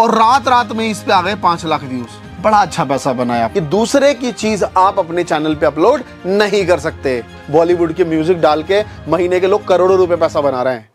और रात रात में इस पे आ गए पांच लाख व्यूज बड़ा अच्छा पैसा बनाया कि दूसरे की चीज आप अपने चैनल पे अपलोड नहीं कर सकते बॉलीवुड के म्यूजिक डाल के महीने के लोग करोड़ों रुपए पैसा बना रहे हैं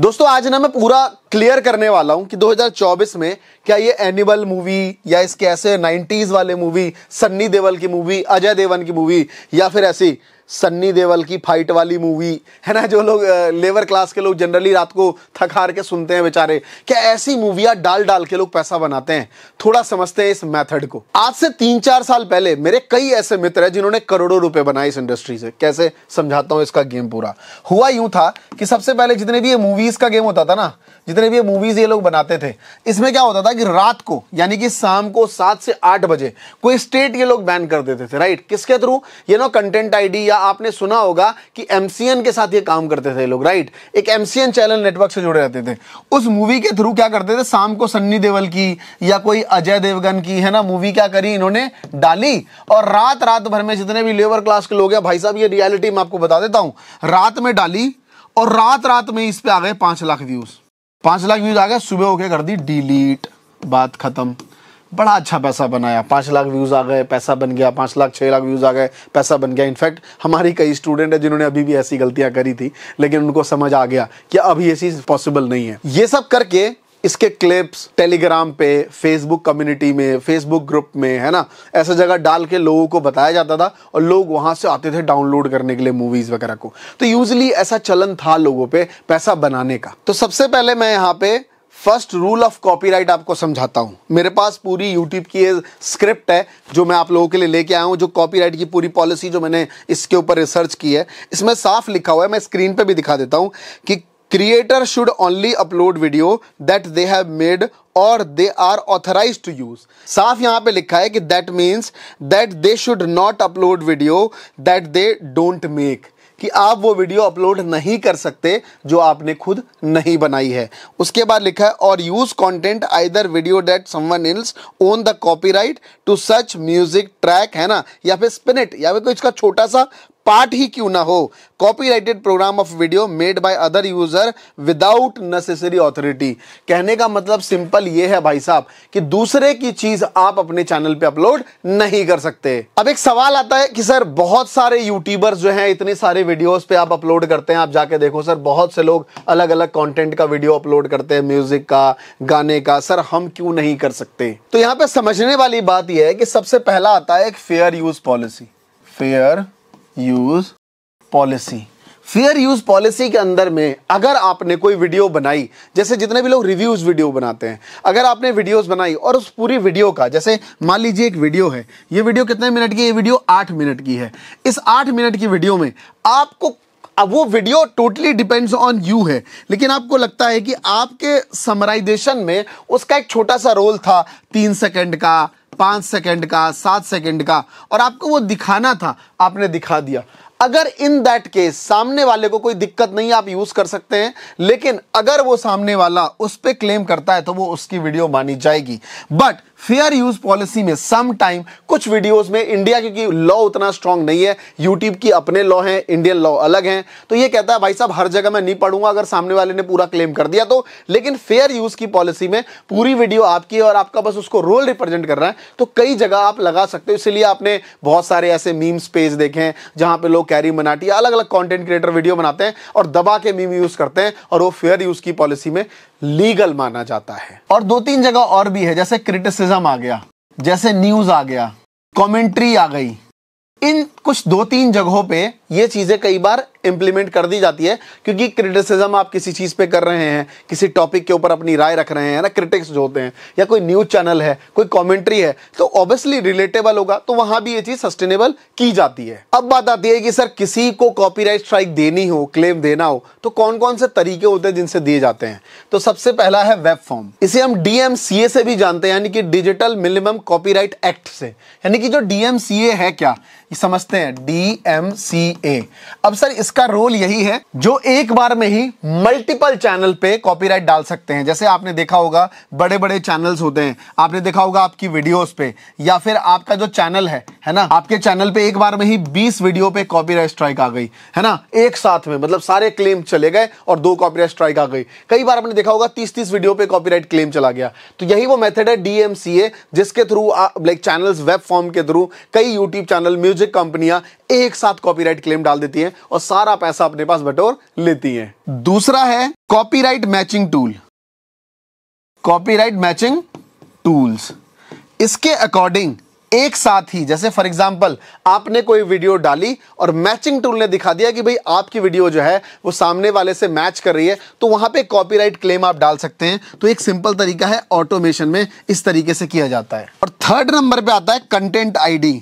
दोस्तों आज ना मैं पूरा क्लियर करने वाला हूं कि 2024 में क्या ये एनिमल मूवी या इसके ऐसे 90s वाले मूवी सन्नी देवल की मूवी अजय देवन की मूवी या फिर ऐसी सन्नी देवल की फाइट वाली मूवी है ना जो लोग लेबर क्लास के लोग जनरली रात को थक हार के सुनते हैं बेचारे क्या ऐसी मूवियाँ डाल डाल के लोग पैसा बनाते हैं थोड़ा समझते हैं इस मेथड को आज से तीन चार साल पहले मेरे कई ऐसे मित्र हैं जिन्होंने करोड़ों रुपए बनाए इस इंडस्ट्री से कैसे समझाता हूँ इसका गेम पूरा हुआ यूं था कि सबसे पहले जितने भी ये मूवीज का गेम होता था ना जितने जितने भी मूवीज़ ये लोग बनाते थे इसमें क्या होता था कि रात को यानी कि शाम को सात से आठ बजे कोई स्टेट ये लोग बैन कर देते थे राइट किसके थ्रू ये नो कंटेंट आईडी या आपने सुना होगा कि एमसीएन के साथ ये काम करते थे लोग राइट एक एमसीएन चैनल नेटवर्क से जुड़े रहते थे उस मूवी के थ्रू क्या करते थे शाम को सन्नी देवल की या कोई अजय देवगन की है ना मूवी क्या करी इन्होंने डाली और रात रात भर में जितने भी लेबर क्लास के लोग हैं भाई साहब ये रियलिटी मैं आपको बता देता हूं रात में डाली और रात रात में इस पे आ गए पांच लाख व्यूज़ पांच लाख व्यूज आ गया सुबह होके कर दी डिलीट बात खत्म बड़ा अच्छा पैसा बनाया पाँच लाख व्यूज़ आ गए पैसा बन गया पाँच लाख छः लाख व्यूज़ आ गए पैसा बन गया इनफैक्ट हमारी कई स्टूडेंट है जिन्होंने अभी भी ऐसी गलतियां करी थी लेकिन उनको समझ आ गया कि अभी ऐसी चीज़ पॉसिबल नहीं है ये सब करके इसके क्लिप्स टेलीग्राम पे फेसबुक कम्युनिटी में फेसबुक ग्रुप में है ना ऐसा जगह डाल के लोगों को बताया जाता था और लोग वहाँ से आते थे डाउनलोड करने के लिए मूवीज़ वगैरह को तो यूजली ऐसा चलन था लोगों पे पैसा बनाने का तो सबसे पहले मैं यहाँ पे फर्स्ट रूल ऑफ कॉपीराइट आपको समझाता हूँ मेरे पास पूरी यूट्यूब की स्क्रिप्ट है जो मैं आप लोगों के लिए लेके आया हूँ जो कॉपीराइट की पूरी पॉलिसी जो मैंने इसके ऊपर रिसर्च की है इसमें साफ लिखा हुआ है मैं स्क्रीन पे भी दिखा देता हूँ कि creator should only upload video that they have made और they are authorise to use साफ यहां पे लिखा है कि that means that they should not upload video that they don't make कि आप वो वीडियो अपलोड नहीं कर सकते जो आपने खुद नहीं बनाई है उसके बाद लिखा है और use content either video that someone else own the copyright to such music track है ना या फिर स्पिनिट या फिर कोई इसका छोटा सा पार्ट ही क्यों ना हो copyrighted program of video made by other user without necessary authority कहने का मतलब सिंपल ये है भाई साहब कि दूसरे की चीज आप अपने चैनल पे अपलोड नहीं कर सकते अब एक सवाल आता है कि सर बहुत सारे यूट्यूबर्स जो हैं इतने सारे वीडियोस पे आप अपलोड करते हैं आप जाके देखो सर बहुत से लोग अलग अलग कॉन्टेंट का वीडियो अपलोड करते हैं म्यूजिक का गाने का सर हम क्यों नहीं कर सकते तो यहाँ पे समझने वाली बात यह है कि सबसे पहला आता है एक fair use policy fair use policy fair use policy के अंदर में अगर आपने कोई वीडियो बनाई जैसे जितने भी लोग रिव्यूज वीडियो बनाते हैं अगर आपने वीडियोस बनाई और उस पूरी वीडियो का जैसे मान लीजिए एक वीडियो है ये वीडियो कितने मिनट की ये वीडियो आठ मिनट की है इस आठ मिनट की वीडियो में आपको अब वो video totally depends on you है लेकिन आपको लगता है कि आपके समराइजेशन में उसका एक छोटा सा रोल था तीन सेकंड का पाँच सेकेंड का सात सेकेंड का और आपको वो दिखाना था आपने दिखा दिया अगर इन दैट केस सामने वाले को कोई दिक्कत नहीं आप यूज़ कर सकते हैं लेकिन अगर वो सामने वाला उस पर क्लेम करता है तो वो उसकी वीडियो मानी जाएगी बट फेयर यूज पॉलिसी में सम टाइम कुछ वीडियोस में इंडिया क्योंकि लॉ उतना स्ट्रांग नहीं है यूट्यूब की अपने लॉ हैं इंडियन लॉ अलग हैं तो ये कहता है भाई साहब हर जगह मैं नहीं पढ़ूंगा अगर सामने वाले ने पूरा क्लेम कर दिया तो लेकिन फेयर यूज की पॉलिसी में पूरी वीडियो आपकी और आपका बस उसको रोल रिप्रेजेंट कर रहा है तो कई जगह आप लगा सकते हो इसीलिए आपने बहुत सारे ऐसे मीम्स पेज देखे हैं जहां पर लोग कैरी मनाटी अलग अलग कॉन्टेंट क्रिएटर वीडियो बनाते हैं और दबा के मीम यूज करते हैं और वो फेयर यूज की पॉलिसी में लीगल माना जाता है और दो तीन जगह और भी है जैसे क्रिटिसिज्म आ गया जैसे न्यूज आ गया कमेंट्री आ गई इन कुछ दो तीन जगहों पे ये चीजें कई बार इम्प्लीमेंट कर दी जाती है क्योंकि क्रिटिसिज्म आप किसी चीज़ पे कर रहे हैं किसी टॉपिक के ऊपर अपनी राय रख रहे हैं ना क्रिटिक्स जो होते हैं या कोई न्यूज़ चैनल है कोई कॉमेंट्री है तो ऑब्वियसली रिलेटेबल होगा तो वहां भी ये चीज़ सस्टेनेबल की जाती है अब बात आती है कि सर किसी को कॉपीराइट स्ट्राइक देनी हो क्लेम देना हो तो कौन कौन से तरीके होते हैं जिनसे दिए जाते हैं तो सबसे पहला है वेब फॉर्म इसे हम डीएमसीए से भी जानते हैं यानी कि डिजिटल मिनिमम कॉपीराइट एक्ट से यानी कि जो डीएमसीए है क्या ये समझते हैं डीएमसीए अब सर इस इसका रोल यही है जो एक बार में ही मल्टीपल चैनल पे कॉपीराइट डाल सकते हैं जैसे आपने देखा होगा बड़े बड़े चैनल्स होते हैं आपने देखा होगा आपकी वीडियोस पे या फिर आपका जो चैनल है है ना आपके चैनल पे एक बार में ही 20 वीडियो पे कॉपीराइट स्ट्राइक आ गई है ना एक साथ में मतलब सारे क्लेम चले गए और दो कॉपीराइट स्ट्राइक आ गई कई बार आपने देखा होगा तीस तीस वीडियो पे कॉपीराइट क्लेम चला गया तो यही वो मेथड है डीएमसीए जिसके through like channels web form के थ्रू कई यूट्यूब चैनल म्यूजिक कंपनियां एक साथ कॉपीराइट क्लेम डाल देती हैं और सारा पैसा अपने पास बटोर लेती हैं दूसरा है copyright matching tool copyright matching tools इसके अकॉर्डिंग एक साथ ही जैसे फॉर एग्जाम्पल आपने कोई वीडियो डाली और मैचिंग टूल ने दिखा दिया कि भाई आपकी वीडियो जो है वो सामने वाले से मैच कर रही है तो वहां पे कॉपीराइट क्लेम आप डाल सकते हैं तो एक सिंपल तरीका है ऑटोमेशन में इस तरीके से किया जाता है और थर्ड नंबर पे आता है कंटेंट आईडी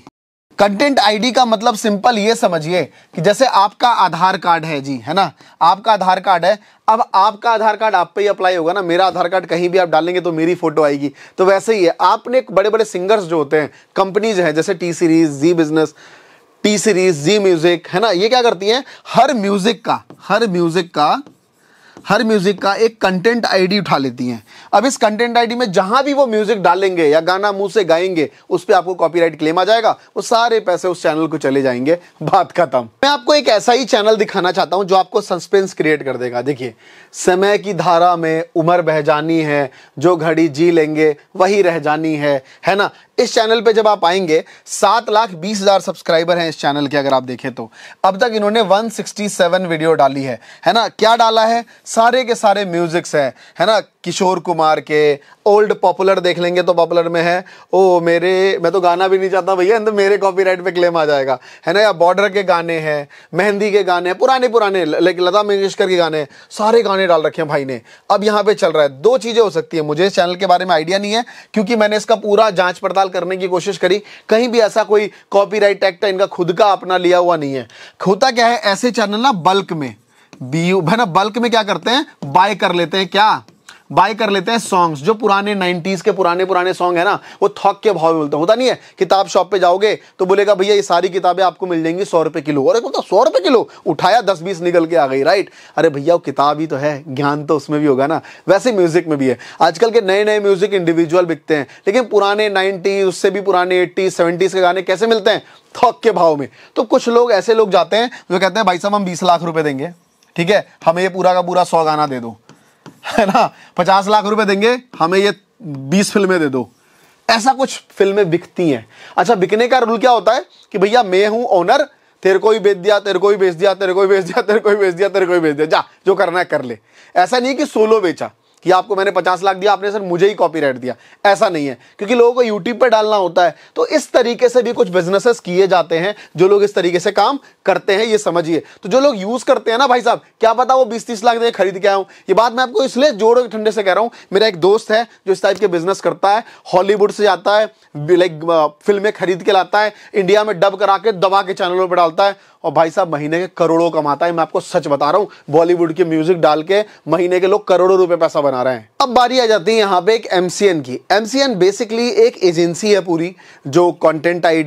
कंटेंट आईडी का मतलब सिंपल ये समझिए कि जैसे आपका आधार कार्ड है जी है ना आपका आधार कार्ड है अब आपका आधार कार्ड आप पे ही अप्लाई होगा ना मेरा आधार कार्ड कहीं भी आप डालेंगे तो मेरी फोटो आएगी तो वैसे ही है आपने बड़े बड़े सिंगर्स जो होते हैं कंपनीज हैं जैसे टी सीरीज जी बिजनेस टी सीरीज जी म्यूजिक है ना ये क्या करती है हर म्यूजिक का हर म्यूजिक का हर म्यूज़िक का एक कंटेंट आईडी उठा लेती हैं अब इस कंटेंट आईडी में जहां भी वो म्यूज़िक डालेंगे या गाना मुंह से गाएंगे उस पर आपको कॉपीराइट क्लेम आ जाएगा वो सारे पैसे उस चैनल को चले जाएंगे बात खत्म मैं आपको एक ऐसा ही चैनल दिखाना चाहता हूं जो आपको सस्पेंस क्रिएट कर देगा देखिए समय की धारा में उम्र बह जानी है जो घड़ी जी लेंगे वही रह जानी है है ना इस चैनल पे जब आप आएंगे सात लाख बीस हज़ार सब्सक्राइबर हैं इस चैनल के अगर आप देखें तो अब तक इन्होंने 167 वीडियो डाली है है ना क्या डाला है सारे के सारे म्यूज़िक्स है है ना किशोर कुमार के ओल्ड पॉपुलर देख लेंगे तो पॉपुलर में है ओ मेरे मैं तो गाना भी नहीं चाहता भैया तो मेरे कॉपीराइट पे क्लेम आ जाएगा है ना या बॉर्डर के गाने हैं मेहंदी के गाने हैं पुराने पुराने लाइक लता मंगेशकर के गाने सारे गाने डाल रखे हैं भाई ने अब यहाँ पे चल रहा है दो चीज़ें हो सकती है मुझे इस चैनल के बारे में आइडिया नहीं है क्योंकि मैंने इसका पूरा जाँच पड़ताल इस्तेमाल करने की कोशिश करी कहीं भी ऐसा कोई कॉपीराइट एक्ट इनका खुद का अपना लिया हुआ नहीं है होता क्या है ऐसे चैनल ना बल्क में बी यू भाई ना बल्क में क्या करते हैं बाय कर लेते हैं क्या बाय कर लेते हैं सॉन्ग्स जो पुराने नाइन्टीज के पुराने पुराने सॉन्ग है ना वो थॉक के भाव में मिलते हैं होता नहीं है किताब शॉप पे जाओगे तो बोलेगा भैया ये सारी किताबें आपको मिल जाएंगी सौ रुपए किलो अरे बोलता सौ रुपए किलो उठाया दस बीस निकल के आ गई राइट अरे भैया वो किताब ही तो है ज्ञान तो उसमें भी होगा ना वैसे म्यूजिक में भी है आजकल के नए नए म्यूजिक इंडिविजुअल बिकते हैं लेकिन पुराने नाइन्टीज उससे भी पुराने एट्टीज सेवेंटीज के गाने कैसे मिलते हैं थॉक के भाव में तो कुछ लोग ऐसे लोग जाते हैं जो कहते हैं भाई साहब हम बीस लाख रुपए देंगे ठीक है हमें ये पूरा का पूरा सौ गाना दे दो है ना पचास लाख रुपए देंगे हमें ये बीस फिल्में दे दो ऐसा कुछ फिल्में बिकती हैं अच्छा बिकने का रूल क्या होता है कि भैया मैं हूं ओनर तेरे को ही बेच दिया तेरे को ही बेच दिया तेरे को ही बेच दिया तेरे को ही बेच दिया तेरे को ही बेच दिया जा जो करना है कर ले ऐसा नहीं कि सोलो बेचा कि आपको मैंने पचास लाख दिया आपने सर मुझे ही कॉपीराइट दिया ऐसा नहीं है क्योंकि लोगों को यूट्यूब पर डालना होता है तो इस तरीके से भी कुछ बिजनेसेस किए जाते हैं जो लोग इस तरीके से काम करते हैं ये समझिए तो जो लोग यूज़ करते हैं ना भाई साहब क्या पता वो बीस तीस लाख दे खरीद के आया हूं ये बात मैं आपको इसलिए जोड़ो ठंडे से कह रहा हूँ मेरा एक दोस्त है जो इस टाइप के बिजनेस करता है हॉलीवुड से जाता है लाइक फिल्में खरीद के लाता है इंडिया में डब करा के दबा के चैनलों पर डालता है और भाई साहब महीने के करोड़ों कमाता है मैं आपको सच बता रहा हूँ बॉलीवुड की म्यूजिक डाल के महीने के लोग करोड़ों रुपए पैसा बना रहे हैं अब बारी आ जाती है यहाँ पे एक एम की एम बेसिकली एक एजेंसी है पूरी जो कॉन्टेंट आई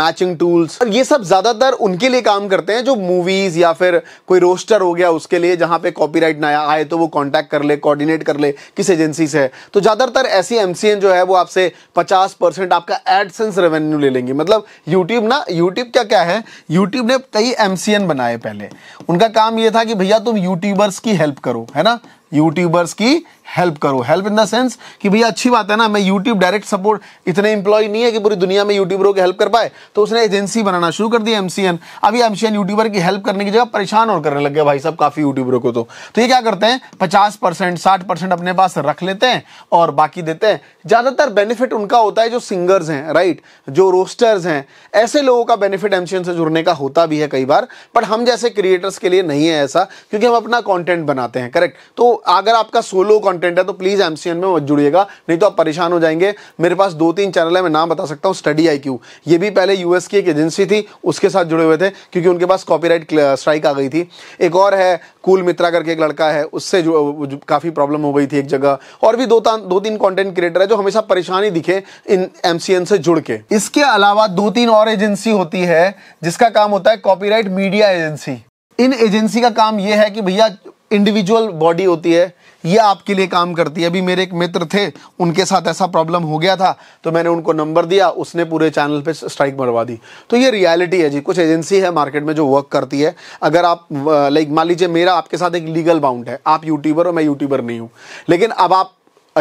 मैचिंग टूल्स और ये सब ज्यादातर उनके लिए काम करते हैं जो मूवीज या फिर कोई रोस्टर हो गया उसके लिए जहाँ पे कॉपी ना आए तो वो कॉन्टैक्ट कर ले कोऑर्डिनेट कर ले किस एजेंसी से है तो ज्यादातर ऐसी एम जो है वो आपसे पचास आपका एडसेंस रेवेन्यू ले लेंगे मतलब यूट्यूब ना यूट्यूब क्या क्या है यूट्यूब ने कई एम बनाए पहले उनका काम ये था कि भैया तुम यूट्यूबर्स की हेल्प करो है ना यूट्यूबर्स की हेल्प करो हेल्प इन द सेंस कि भैया अच्छी बात है ना मैं यूट्यूब डायरेक्ट सपोर्ट इतने इंप्लॉय नहीं है कि पूरी दुनिया में यूट्यूबरों की हेल्प कर पाए तो उसने एजेंसी बनाना शुरू कर दिया एमसीएन अभी एमसीएन यूट्यूबर की हेल्प करने की जगह परेशान और करने लग गया भाई साहब काफ़ी यूट्यूबरों को तो तो ये क्या करते हैं पचास परसेंट साठ परसेंट अपने पास रख लेते हैं और बाकी देते हैं ज़्यादातर बेनिफिट उनका होता है जो सिंगर्स हैं राइट जो रोस्टर्स हैं ऐसे लोगों का बेनिफिट एम से जुड़ने का होता भी है कई बार बट हम जैसे क्रिएटर्स के लिए नहीं है ऐसा क्योंकि हम अपना कॉन्टेंट बनाते हैं करेक्ट तो अगर आपका सोलो कंटेंट है तो प्लीज़ एमसीएन में मत जुड़िएगा नहीं तो आप परेशान हो जाएंगे मेरे पास दो तीन चैनल है मैं नाम बता सकता हूँ स्टडी आई क्यू ये भी पहले यूएस की एक एजेंसी थी उसके साथ जुड़े हुए थे क्योंकि उनके पास कॉपीराइट स्ट्राइक आ गई थी एक और है कूल मित्रा करके एक लड़का है उससे जो काफ़ी प्रॉब्लम हो गई थी एक जगह और भी दो दो तीन कंटेंट क्रिएटर है जो हमेशा परेशानी दिखे इन एम से जुड़ के इसके अलावा दो तीन और एजेंसी होती है जिसका काम होता है कॉपीराइट मीडिया एजेंसी इन एजेंसी का काम यह है कि भैया इंडिविजुअल बॉडी होती है ये आपके लिए काम करती है अभी मेरे एक मित्र थे उनके साथ ऐसा प्रॉब्लम हो गया था तो मैंने उनको नंबर दिया उसने पूरे चैनल पे स्ट्राइक मरवा दी तो ये रियलिटी है जी कुछ एजेंसी है मार्केट में जो वर्क करती है अगर आप लाइक मान लीजिए मेरा आपके साथ एक लीगल बाउंड है आप यूट्यूबर और मैं यूट्यूबर नहीं हूँ लेकिन अब आप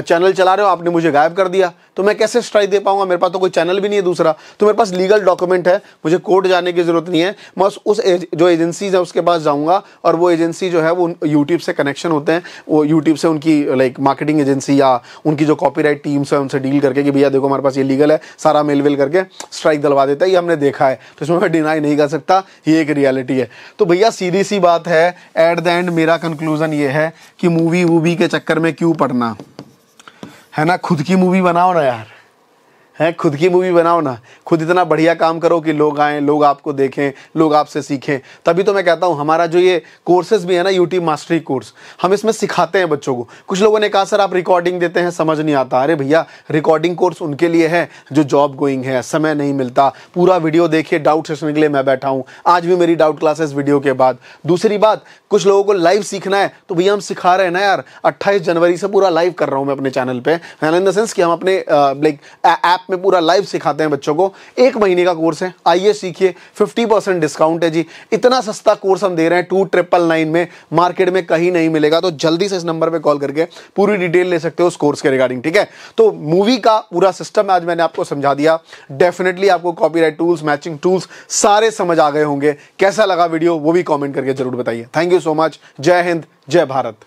चैनल चला रहे हो आपने मुझे गायब कर दिया तो मैं कैसे स्ट्राइक दे पाऊंगा मेरे पास तो कोई चैनल भी नहीं है दूसरा तो मेरे पास लीगल डॉक्यूमेंट है मुझे कोर्ट जाने की ज़रूरत नहीं है मैं उस एज, जो एजेंसीज है उसके पास जाऊँगा और वो एजेंसी जो है वो यूट्यूब से कनेक्शन होते हैं वो यूट्यूब से उनकी लाइक मार्केटिंग एजेंसी या उनकी जो कॉपी टीम्स हैं उनसे डील करके कि भैया देखो हमारे पास ये लीगल है सारा मेल वेल करके स्ट्राइक दलवा देता है ये हमने देखा है तो इसमें मैं डिनाई नहीं कर सकता ये एक रियलिटी है तो भैया सीधी सी बात है एट द एंड मेरा कंक्लूज़न ये है कि मूवी वूवी के चक्कर में क्यों पढ़ना है ना खुद की मूवी बनाओ ना यार है खुद की मूवी बनाओ ना खुद इतना बढ़िया काम करो कि लोग आएँ लोग आपको देखें लोग आपसे सीखें तभी तो मैं कहता हूँ हमारा जो ये कोर्सेज भी है ना यूट्यूब मास्टरी कोर्स हम इसमें सिखाते हैं बच्चों को कुछ लोगों ने कहा सर आप रिकॉर्डिंग देते हैं समझ नहीं आता अरे भैया रिकॉर्डिंग कोर्स उनके लिए है जो जॉब गोइंग है समय नहीं मिलता पूरा वीडियो देखिए डाउट सेशन के लिए मैं बैठा हूँ आज भी मेरी डाउट क्लासेस वीडियो के बाद दूसरी बात कुछ लोगों को लाइव सीखना है तो भैया हम सिखा रहे हैं ना यार अट्ठाईस जनवरी से पूरा लाइव कर रहा हूँ मैं अपने चैनल पर इन द सेंस कि हम अपने लाइक uh, ऐप ऐप में पूरा लाइव सिखाते हैं बच्चों को एक महीने का कोर्स है आइए सीखिए 50 परसेंट डिस्काउंट है जी इतना सस्ता कोर्स हम दे रहे हैं टू ट्रिपल नाइन में मार्केट में कहीं नहीं मिलेगा तो जल्दी से इस नंबर पर कॉल करके पूरी डिटेल ले सकते हो उस कोर्स के रिगार्डिंग ठीक है तो मूवी का पूरा सिस्टम आज मैंने आपको समझा दिया डेफिनेटली आपको कॉपी टूल्स मैचिंग टूल्स सारे समझ आ गए होंगे कैसा लगा वीडियो वो भी कॉमेंट करके जरूर बताइए थैंक यू सो मच जय हिंद जय भारत